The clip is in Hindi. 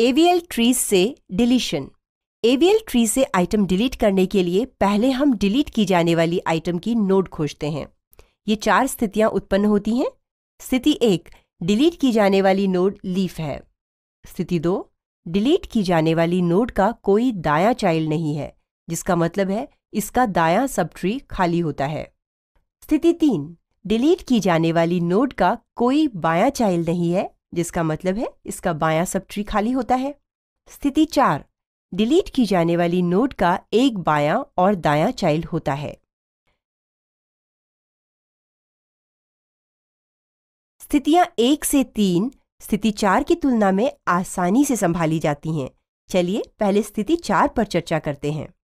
एवीएल ट्रीज से डिलीशन एवीएल ट्री से आइटम डिलीट करने के लिए पहले हम डिलीट की जाने वाली आइटम की नोड खोजते हैं ये चार स्थितियां उत्पन्न होती हैं स्थिति एक डिलीट की जाने वाली नोड लीफ है स्थिति दो डिलीट की जाने वाली नोड का कोई दाया चाइल्ड नहीं है जिसका मतलब है इसका दाया सब ट्री खाली होता है स्थिति तीन डिलीट की जाने वाली नोड का कोई बाया चाइल्ड नहीं है जिसका मतलब है इसका बायां सब ट्री खाली होता है स्थिति चार डिलीट की जाने वाली नोड का एक बायां और दायां चाइल्ड होता है स्थितियां एक से तीन स्थिति चार की तुलना में आसानी से संभाली जाती हैं चलिए पहले स्थिति चार पर चर्चा करते हैं